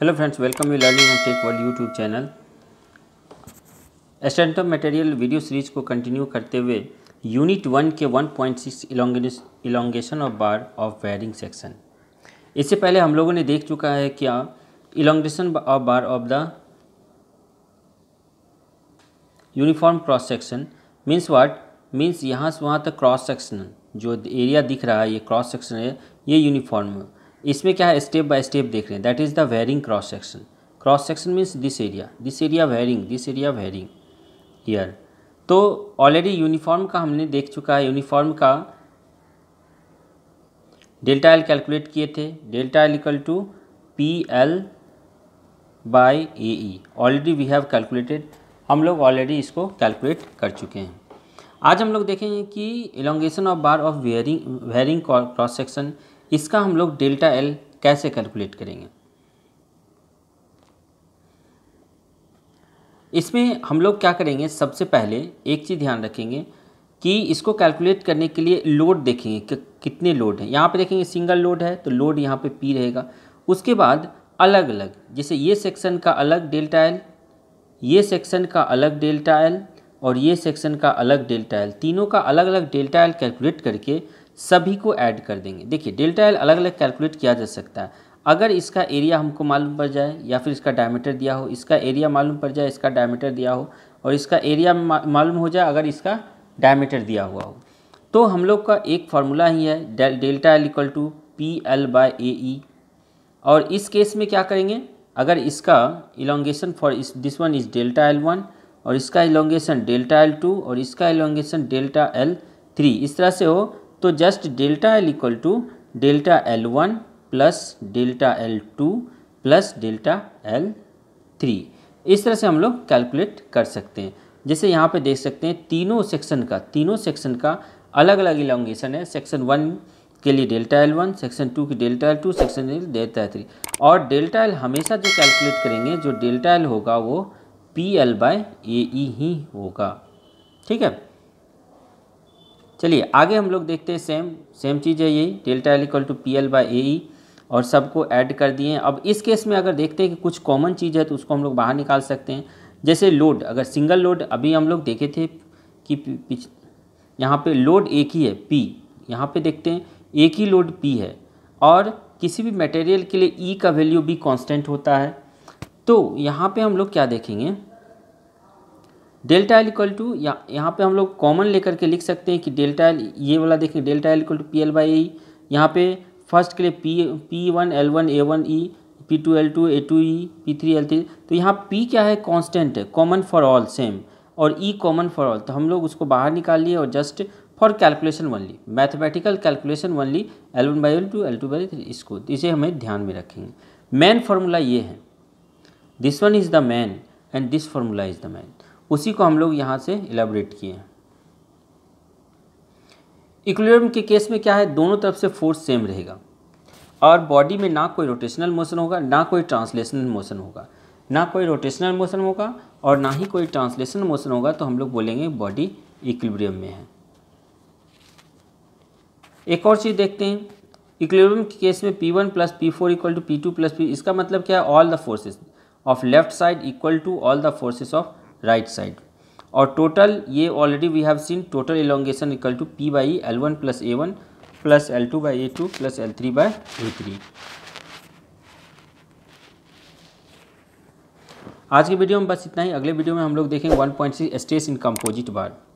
hello friends welcome you learning and tech world YouTube channel एस्टेंटम material video series को continue करते हुए unit one के 1.6 elongation of bar of varying section इससे पहले हम लोगों ने देख चुका है क्या elongation of bar of the uniform cross section means what means यहाँ से वहाँ तक क्रॉस सेक्शन जो एरिया दिख रहा है ये क्रॉस सेक्शन है ये यूनिफॉर्म है इसमें क्या है स्टेप बाय स्टेप देख रहे हैं that is the varying cross section cross section means this area this area varying this area varying here तो ऑलरेडी यूनिफॉर्म का हमने देख चुका है यूनिफॉर्म का डेल्टा एल कैलकुलेट किए थे delta L equal to P L by A E already we have calculated हम लोग ऑलरेडी इसको कैलकुलेट कर चुके हैं आज हम लोग देखेंगे कि elongation of bar of varying varying cross section इसका हम लोग डेल्टा एल कैसे कैलकुलेट करेंगे इसमें हम लोग क्या करेंगे सबसे पहले एक चीज़ ध्यान रखेंगे कि इसको कैलकुलेट करने के लिए लोड देखेंगे कि कितने लोड हैं यहाँ पे देखेंगे सिंगल लोड है तो लोड यहाँ पे पी रहेगा उसके बाद अलग अलग जैसे ये सेक्शन का अलग डेल्टा एल ये सेक्शन का अलग डेल्टा एल और ये सेक्शन का अलग डेल्टा एल तीनों का अलग अलग डेल्टा एल कैलकुलेट करके सभी को ऐड कर देंगे देखिए डेल्टा एल अलग अलग कैलकुलेट किया जा सकता है अगर इसका एरिया हमको मालूम पड़ जाए या फिर इसका डायमीटर दिया हो इसका एरिया मालूम पड़ जाए इसका डायमीटर दिया हो और इसका एरिया मालूम हो जाए अगर इसका डायमीटर दिया हुआ हो तो हम लोग का एक फार्मूला ही है delta L equal to P L by A E और इस केस में क्या करेंगे अगर इसका इलोंगेशन फॉर इस this one is delta L one और इसका इलोंगेशन डेल्टा एल टू और इसका इलोंगेशन डेल्टा एल थ्री इस तरह से हो तो just delta L equal to delta L one plus delta L two plus delta L three इस तरह से हम लोग कैलकुलेट कर सकते हैं जैसे यहाँ पे देख सकते हैं तीनों सेक्शन का तीनों सेक्शन का अलग अलग इलांगेशन है सेक्शन वन के लिए delta L one section two की delta L two section delta L three और डेल्टा एल हमेशा जो कैलकुलेट करेंगे जो डेल्टा एल होगा वो पी एल बाय ए ही होगा ठीक है चलिए आगे हम लोग देखते हैं सेम सेम चीज़ है यही delta L equal to P L by A E और सबको ऐड कर दिए अब इस केस में अगर देखते हैं कि कुछ कॉमन चीज़ है तो उसको हम लोग बाहर निकाल सकते हैं जैसे लोड अगर सिंगल लोड अभी हम लोग देखे थे कि यहाँ पे लोड एक ही है पी यहाँ पे देखते हैं एक ही लोड पी है और किसी भी मटेरियल के लिए ई e का वैल्यू भी कॉन्स्टेंट होता है तो यहाँ पर हम लोग क्या देखेंगे डेल्टा एल इक्वल टू यहाँ पे हम लोग कॉमन लेकर के लिख सकते हैं कि डेल्टा एल ये वाला देखिए delta L equal to P L by E यहाँ पे फर्स्ट के लिए P P one L one A one E P two L two A two E P three L three तो यहाँ पी क्या है कॉन्स्टेंट है कॉमन फॉर ऑल सेम और ई कॉमन फॉर ऑल तो हम लोग उसको बाहर निकाल लिए और just for calculation only mathematical calculation only L one by L two L two by three इसको इसे हमें ध्यान में रखेंगे मैन फार्मूला ये है this one is the main and this formula is the main उसी को हम लोग यहाँ से एलेबरेट किए हैं के केस में क्या है दोनों तरफ से फोर्स सेम रहेगा और बॉडी में ना कोई रोटेशनल मोशन होगा ना कोई ट्रांसलेशनल मोशन होगा ना कोई रोटेशनल मोशन होगा और ना ही कोई ट्रांसलेशनल मोशन होगा तो हम लोग बोलेंगे बॉडी इक्विलिब्रियम में है एक और चीज़ देखते हैं इक्विलिब्रियम के केस में P one plus P four equal to P two plus P इसका मतलब क्या है all the forces of left side equal to all the forces of right side और टोटल ये already we have seen total elongation equal to P by L one plus A one plus L two by A two plus L three by A three आज के video में बस इतना ही अगले video में हम लोग देखेंगे one point six stress in composite bar